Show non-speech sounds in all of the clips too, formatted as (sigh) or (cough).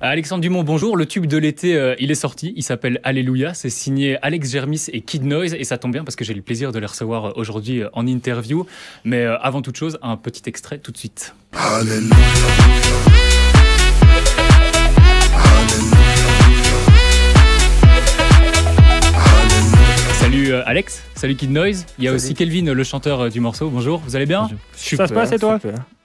Alexandre Dumont, bonjour. Le tube de l'été, euh, il est sorti. Il s'appelle Alléluia. C'est signé Alex Germis et Kid Noise. Et ça tombe bien parce que j'ai le plaisir de les recevoir euh, aujourd'hui euh, en interview. Mais avant toute chose, un petit extrait tout de suite. Alléluia. Euh, Alex. Salut Kid Noise. Il y a aussi Kelvin, le chanteur euh, du morceau. Bonjour, vous allez bien Ça se passe et toi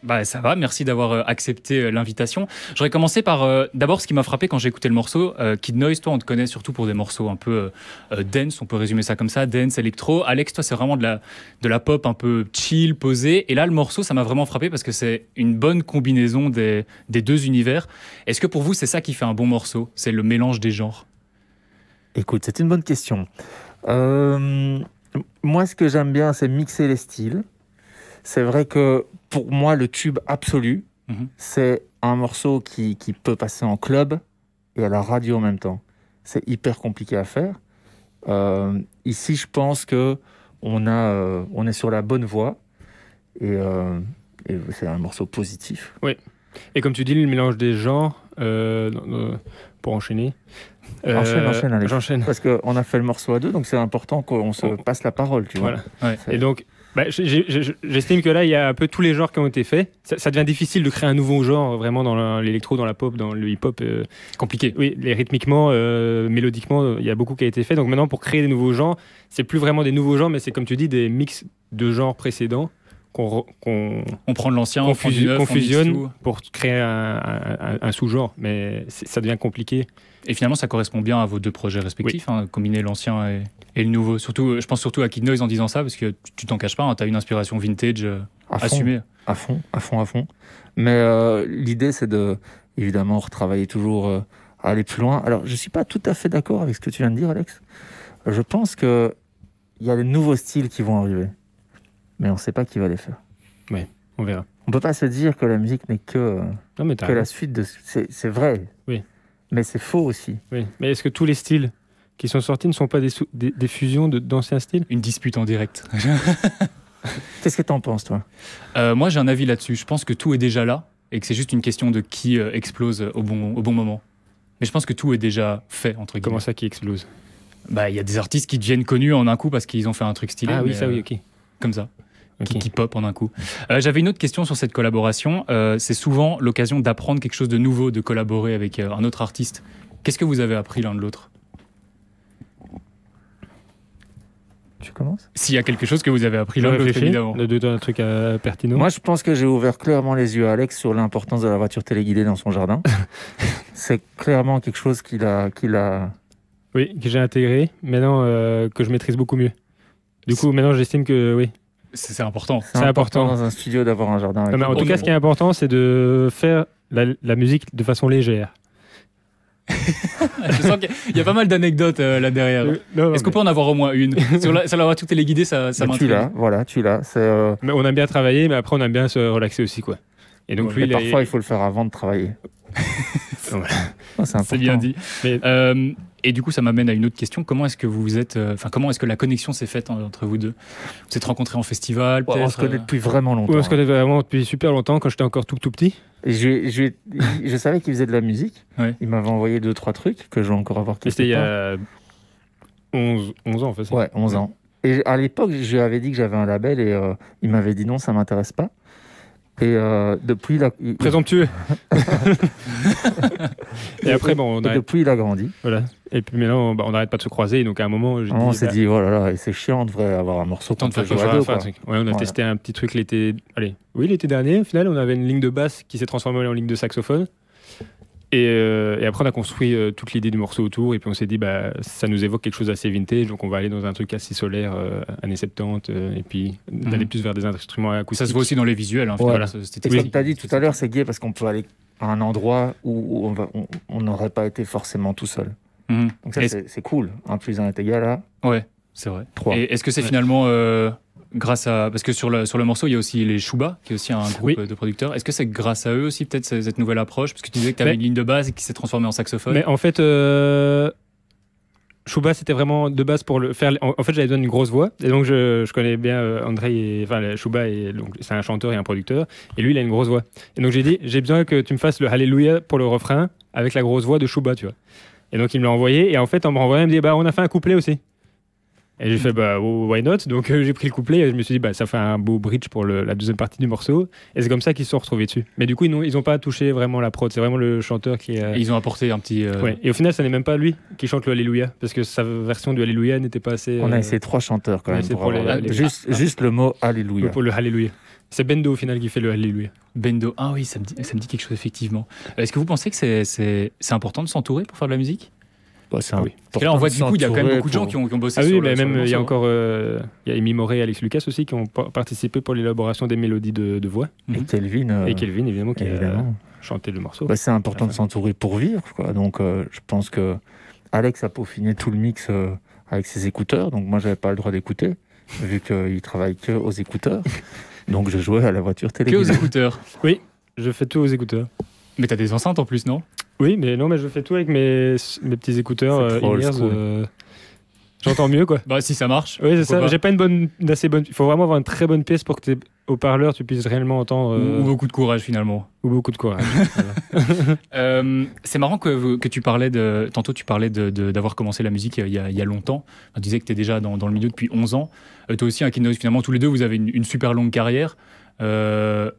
Bah ça va, merci d'avoir euh, accepté l'invitation. J'aurais commencé par d'abord ce qui m'a frappé quand j'ai écouté le morceau. Kid Noise, toi on te connaît surtout pour des morceaux un peu dense. dance, on peut résumer ça comme ça, dance, électro. Alex, toi c'est vraiment de la, de la pop un peu chill, posée. Et là le morceau, ça m'a vraiment frappé parce que c'est une bonne combinaison des, des deux univers. Est-ce que pour vous c'est ça qui fait un bon morceau C'est le mélange des genres Écoute, c'est une bonne question. Euh, moi, ce que j'aime bien, c'est mixer les styles. C'est vrai que pour moi, le tube absolu, mhm. c'est un morceau qui, qui, peut passer en club et à la radio en même temps. C'est hyper compliqué à faire. Euh, ici, je pense que on, a, euh, on est sur la bonne voie et, et c'est un morceau positif. Oui. Et comme tu dis, le mélange des genres, pour enchaîner, euh, j'enchaîne. Parce qu'on a fait le morceau à deux, donc c'est important qu'on se oh. passe la parole, tu vois. Et donc, bah, j'estime que là, il y a un peu tous les genres qui ont été faits. Ça, devient difficile de créer un nouveau genre, vraiment, dans l'électro, dans la pop, dans le hip-hop. Euh, compliqué. Oui, les rythmiquement, euh, mélodiquement, il y a beaucoup qui a été fait. Donc maintenant, pour créer des nouveaux genres, c'est plus vraiment des nouveaux genres, mais c'est comme tu dis, des mix de genres précédents qu'on on, prend de l'ancien, on, fusionne pour créer un sous-genre, mais ça devient compliqué. Et finalement, ça correspond bien à vos deux projets respectifs, hein, combiner l'ancien et, le nouveau. Surtout, euh, je pense surtout à Kid Noise en disant ça, parce que tu t'en caches pas, hein, tu as une inspiration vintage euh, à assumée. à fond, à fond, à fond. Mais euh, l'idée, c'est de, évidemment, retravailler toujours, aller plus loin. Alors, je suis pas tout à fait d'accord avec ce que tu viens de dire, Alex. Je pense qu'il y a des nouveaux styles qui vont arriver, mais on ne sait pas qui va les faire. Oui, on verra. On peut pas se dire que la musique n'est que, que la suite de. C'est vrai, mais c'est faux aussi. Mais est-ce que tous les styles qui sont sortis ne sont pas des, des, fusions d'anciens styles Une dispute en direct. (laughs) Qu'est-ce que t'en penses, toi euh, Moi, j'ai un avis là-dessus. Je pense que tout est déjà là et que c'est juste une question de qui euh, explose au bon, au bon moment. Mais je pense que tout est déjà fait, entre guillemets. Comment ça qui explose Bah, il y a des artistes qui deviennent connus en un coup parce qu'ils ont fait un truc stylé. Ah oui, ça oui, euh, ok. Comme ça qui, pop en un coup. Euh, j'avais une autre question sur cette collaboration. Euh, c'est souvent l'occasion d'apprendre quelque chose de nouveau, de collaborer avec euh, un autre artiste. Qu'est-ce que vous avez appris l'un de l'autre Tu commences S'il y a quelque chose que vous avez appris l'un de l'autre, évidemment. de deux, un truc à pertinent. Moi, je pense que j'ai ouvert clairement les yeux à Alex sur l'importance de la voiture téléguidée dans son jardin. (laughs) c'est clairement quelque chose qu'il a, qu'il a... Oui, que j'ai intégré, maintenant que je maîtrise beaucoup mieux. Du coup, maintenant, j'estime que oui, c'est important. C'est important. dans un studio d'avoir un jardin. en tout cas, ce qui est important, c'est de faire la, musique de façon légère. je sens qu'il y a pas mal d'anecdotes euh, là derrière. Euh, Est-ce qu'on peut en avoir au moins une Si on la, ça toutes tout téléguidé, ça, ça bah, Tu l'as, voilà, tu l'as. Euh, on aime bien travailler, mais après on aime bien se relaxer aussi, quoi. Et donc lui, il parfois, il faut le faire avant de travailler. (laughs) C'est bien dit. Et du coup, ça m'amène à une autre question. Comment est-ce que vous vous êtes, euh, enfin, comment est-ce que la connexion s'est faite entre vous deux Vous êtes rencontrés en festival ouais, On se connaît euh, depuis vraiment longtemps. on se connaît vraiment depuis super longtemps, quand j'étais encore tout tout petit. je, je, je savais qu'il faisait de la musique. Il m'avait envoyé deux, trois trucs que je vais encore avoir C'était il y a 11, ans, en fait. Ouais, 11 ans. Et à l'époque, je lui avais dit que j'avais un label et euh, il m'avait dit non, ça m'intéresse pas. Et depuis, la... présomptueux. (laughs) et après, bon, on a... depuis, il a grandi. Voilà. Et puis maintenant, on bah, n'arrête pas de se croiser. Donc à un moment, on s'est bah, dit, oh là c'est chiant, on devrait avoir un morceau de on a testé un petit truc l'été. Allez, oui, l'été dernier. Au final, on avait une ligne de basse qui s'est transformée en ligne de saxophone. Et, euh, après, on a construit euh, toute l'idée du morceau autour. Et puis on s'est dit, bah, ça nous évoque quelque chose assez vintage. Donc on va aller dans un truc assez solaire, euh, années 70. et puis mhm. d'aller plus vers des instruments acoustiques. Ça se voit aussi dans les visuels. Hein, en comme tu as dit tout à l'heure, c'est gay parce qu'on peut aller à un endroit où on n'aurait pas été forcément tout seul. Mhm. Donc ça, c'est cool. un plus 1 est égal à... Ouais, c'est vrai. Et est-ce que c'est finalement... Euh, grâce à parce que sur le, sur le morceau il y a aussi les Chouba qui est aussi un groupe de producteurs est-ce que c'est grâce à eux aussi peut-être cette nouvelle approche parce que tu disais que tu avais une ligne de base qui s'est transformée en saxophone mais en fait euh... Chouba, c'était vraiment de base pour le faire. En, fait, j'avais besoin d'une grosse voix. Et donc, je, je connais bien euh, André, et, enfin, Chouba, c'est un chanteur et un producteur. Et lui, il a une grosse voix. Et donc, j'ai dit, j'ai besoin que tu me fasses le Hallelujah pour le refrain avec la grosse voix de Chouba, tu vois. Et donc il me l'a envoyé. Et en fait, en me renvoyant, il me dit bah, on a fait un couplet aussi. Et j'ai fait bah oh, why not Donc euh, j'ai pris le couplet et je me suis dit bah ça fait un beau bridge pour la deuxième partie du morceau. Et c'est comme ça qu'ils se sont retrouvés dessus. Mais du coup ils n'ont ils ont pas touché vraiment la prod. C'est vraiment le chanteur qui. Euh, ils ont apporté un petit. Euh, et au final ça n'est même pas lui qui chante le Alléluia parce que sa version du Alléluia n'était pas assez. On a essayé trois chanteurs quand même. Juste juste le mot Alléluia. Pour le Alléluia. C'est Bendo au final qui fait le Alléluia. Bendo, ah oui, ça me dit, quelque chose effectivement. Euh, est-ce que vous pensez que c'est important de s'entourer pour faire de la musique bah, oui. Parce que là, on voit du coup, il y a quand même beaucoup de gens qui, ont, bossé ah oui, mais même, il y a encore euh, y a Amy Moret et Alex Lucas aussi qui ont participé pour l'élaboration des mélodies de, voix. Mhm. Et Kelvin. Euh, et Kelvin, évidemment, qui a chanté le morceau. Bah, c'est important de s'entourer pour vivre. Quoi. Donc, je pense que Alex a peaufiné tout le mix avec ses écouteurs. Donc, moi, j'avais pas le droit d'écouter, vu qu'il travaille que aux écouteurs. Donc je jouais à la voiture téléguidée. Que aux écouteurs. (laughs) Oui, je fais tout aux écouteurs. Mais t'as des enceintes en plus, non Oui, mais non, mais je fais tout avec mes, petits écouteurs. Euh, trop J'entends mieux, quoi. bah, si ça marche. Oui, c'est ça. J'ai pas une bonne, assez bonne. Il faut vraiment avoir une très bonne pièce pour que tes haut-parleurs, tu puisses réellement entendre. Euh, ou beaucoup de courage, finalement. Ou beaucoup de courage. (laughs) Euh, c'est marrant que, que, tu parlais de. Tantôt, tu parlais d'avoir commencé la musique euh, il y a, longtemps. Tu disais que tu es déjà dans, le milieu depuis 11 ans. tu toi aussi, un hein, finalement, tous les deux, vous avez une, une super longue carrière. Euh,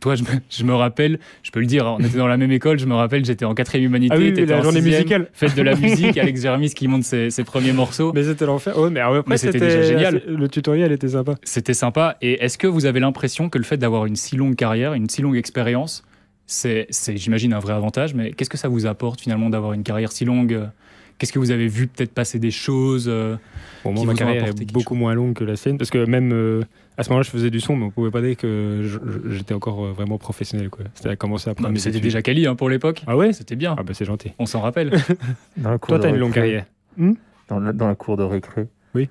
toi, je me, rappelle, je peux le dire, on était dans la même école, je me rappelle, j'étais en quatrième humanité, ah oui, t'étais en journée musicale. fête de la (laughs) musique, Alex Jermis qui monte ses, premiers morceaux. Mais c'était l'enfer. Oh, mais, après, c'était déjà génial. Le tutoriel était sympa. C'était sympa. Et est-ce que vous avez l'impression que le fait d'avoir une si longue carrière, une si longue expérience, c'est, j'imagine, un vrai avantage, mais qu'est-ce que ça vous apporte finalement d'avoir une carrière si longue Qu'est-ce que vous avez vu peut-être passer des choses euh, Pour Moi, ma carrière est beaucoup moins longue que la scène, parce que même. Euh, à ce moment-là, je faisais du son, mais on pouvait pas dire que j'étais encore euh, vraiment professionnel. C'était à commencer à Non, mais c'était déjà quali hein, pour l'époque. Ah ouais C'était bien. Ah bah c'est gentil. On s'en rappelle. (laughs) Dans Toi, t'as une longue carrière. Hmm dans, la cour de récré. Oui.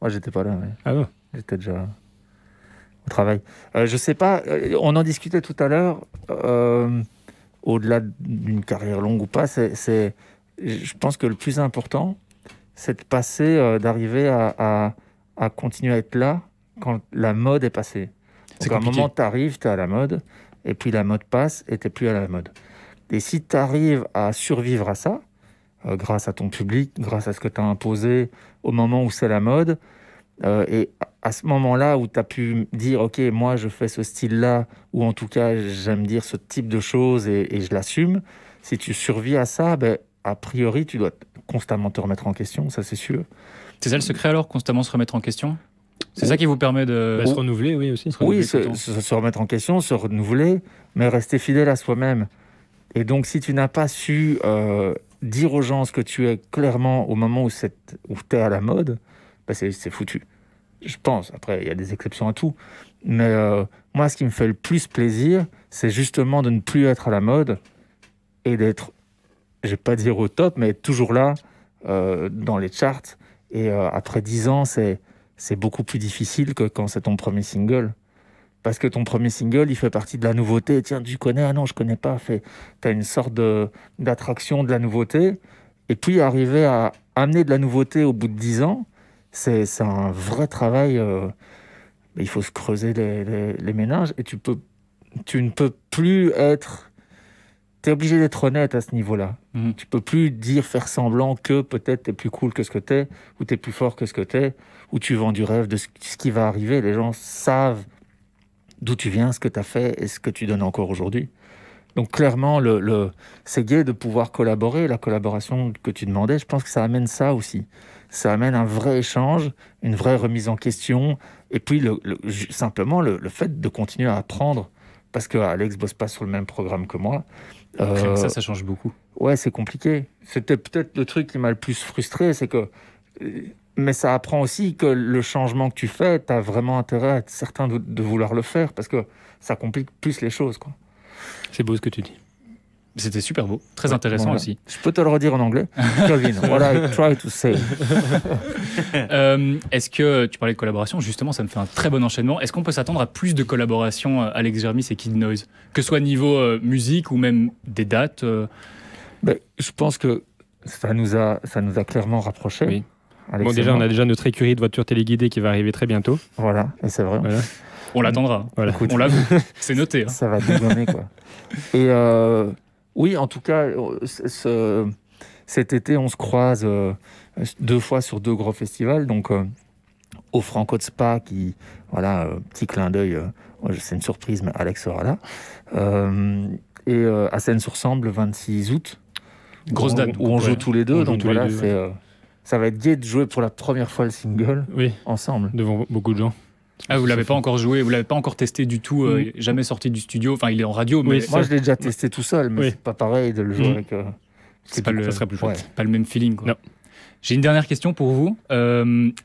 Moi, j'étais pas là. Ah non J'étais déjà au travail. Euh, je sais pas, euh, on en discutait tout à l'heure. Euh, au-delà d'une carrière longue ou pas, c'est, je pense que le plus important, c'est de passer, d'arriver à, à continuer à être là quand la mode est passée. C'est à un moment, tu arrives, tu es à la mode, et puis la mode passe, et tu plus à la mode. Et si tu arrives à survivre à ça, euh, grâce à ton public, grâce à ce que tu as imposé au moment où c'est la mode, euh, et à ce moment-là où tu as pu dire, OK, moi je fais ce style-là, ou en tout cas j'aime dire ce type de choses et, je l'assume, si tu survis à ça, ben, a priori tu dois constamment te remettre en question, ça c'est sûr. C'est ça le secret alors, constamment se remettre en question c'est ça qui vous permet de bah, se renouveler, oui, aussi. Se oui, se, remettre en question, se renouveler, mais rester fidèle à soi-même. Et donc, si tu n'as pas su euh, dire aux gens ce que tu es clairement au moment où, tu es à la mode, bah, c'est foutu. Je pense. Après, il y a des exceptions à tout. Mais euh, moi, ce qui me fait le plus plaisir, c'est justement de ne plus être à la mode et d'être, je vais pas dire au top, mais toujours là, euh, dans les charts. Et après dix ans, c'est c'est beaucoup plus difficile que quand c'est ton premier single. Parce que ton premier single, il fait partie de la nouveauté. Tiens, tu connais Ah non, je connais pas. Tu as une sorte d'attraction de, la nouveauté. Et puis, arriver à amener de la nouveauté au bout de 10 ans, c'est un vrai travail. Euh, il faut se creuser les, ménages. Et tu, peux, tu ne peux plus être es obligé d'être honnête à ce niveau-là. Mhm. Tu peux plus dire, faire semblant que peut-être tu es plus cool que ce que tu es ou tu es plus fort que ce que tu es, ou tu vends du rêve de ce qui va arriver. Les gens savent d'où tu viens, ce que tu as fait et ce que tu donnes encore aujourd'hui. Donc clairement, le, le c'est gai de pouvoir collaborer. La collaboration que tu demandais, je pense que ça amène ça aussi. Ça amène un vrai échange, une vraie remise en question, et puis simplement le, fait de continuer à apprendre, parce que Alex bosse pas sur le même programme que moi. Euh, ça, change beaucoup. Ouais, c'est compliqué. C'était peut-être le truc qui m'a le plus frustré, c'est que. Euh, mais ça apprend aussi que le changement que tu fais, tu as vraiment intérêt à être certain de, vouloir le faire parce que ça complique plus les choses. Quoi. C'est beau ce que tu dis. C'était super beau, très intéressant aussi. Je peux te le redire en anglais (laughs) what I try to say. (laughs) Euh, est-ce que tu parlais de collaboration Justement, ça me fait un très bon enchaînement. Est-ce qu'on peut s'attendre à plus de collaborations euh, Alex Jermis et Kid Noise Que ce soit niveau euh, musique ou même des dates ben, Je pense que ça nous a, ça nous a clairement rapprochés. Oui. Bon, déjà, on a déjà notre écurie de voitures téléguidées qui va arriver très bientôt. Voilà, c'est vrai. On l'attendra. On On vu, (laughs) C'est noté. Hein. Ça va dégommer quoi. Et oui, en tout cas, euh, ce, cet été, on se croise euh, deux fois sur deux gros festivals. Donc, euh, au Franco de Spa, qui, voilà, petit clin d'œil, c'est une surprise, mais Alex sera là. et à Seine-sur-Sambre, le 26 août. Grosse date. Où, on joue tous les deux. donc voilà, ça va être gai de jouer pour la première fois le single ensemble. Devant beaucoup de gens. Ah, vous l'avez pas encore joué, vous l'avez pas encore testé du tout, euh, mm. jamais sorti du studio. Enfin, il est en radio, mais moi je l'ai déjà testé tout seul, mais ce c'est pas pareil de le jouer mm. avec. Ce euh, c'est pas le, serait plus euh, Pas le même feeling. J'ai une dernière question pour vous.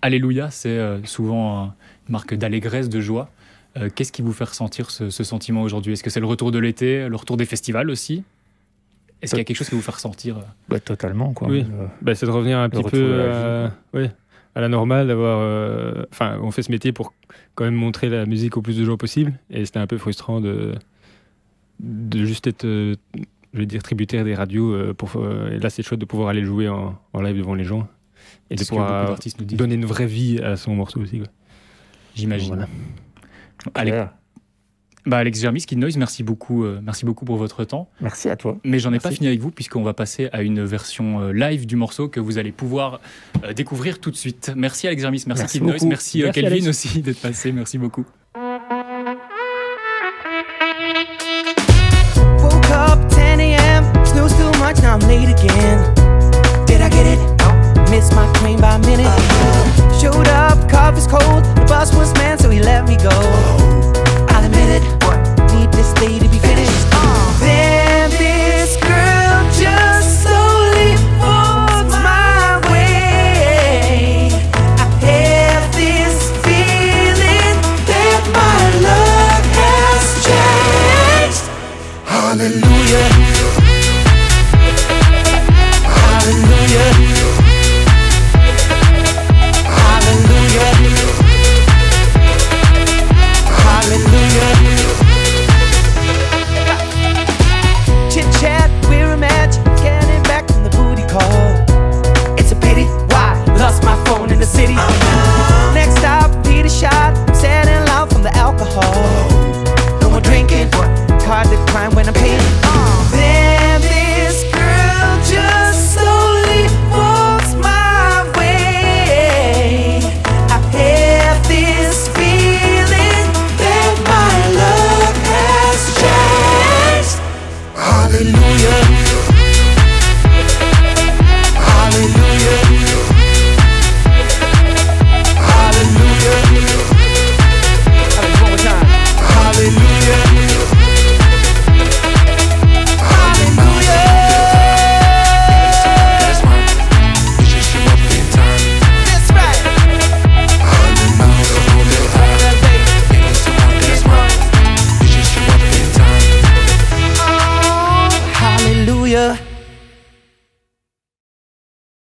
Alléluia, c'est souvent une marque d'allégresse, de joie. Qu'est-ce qui vous fait ressentir ce, ce sentiment aujourd'hui Est-ce que c'est le retour de l'été, le retour des festivals aussi Est-ce qu'il y a quelque chose qui vous fait ressentir bah, Totalement, quoi. Oui. Bah, c'est de revenir un petit peu. oui à la normale d'avoir. Euh, enfin, on fait ce métier pour quand même montrer la musique au plus de gens possible. Et c'était un peu frustrant de, de juste être, euh, je vais dire, tributaire des radios. Euh, pour, et là, c'est chouette de pouvoir aller jouer en, live devant les gens. Et de pouvoir donner une vraie vie à son morceau aussi. J'imagine. Allez. Bah, Alex Germis, Kid Noise, merci beaucoup, euh, merci beaucoup pour votre temps. Merci à toi. Mais j'en ai pas fini avec vous, puisqu'on va passer à une version euh, live du morceau que vous allez pouvoir euh, découvrir tout de suite. Merci Alex Germis, merci, Kid Noise, merci, Kelvin aussi (laughs) d'être passé, merci beaucoup.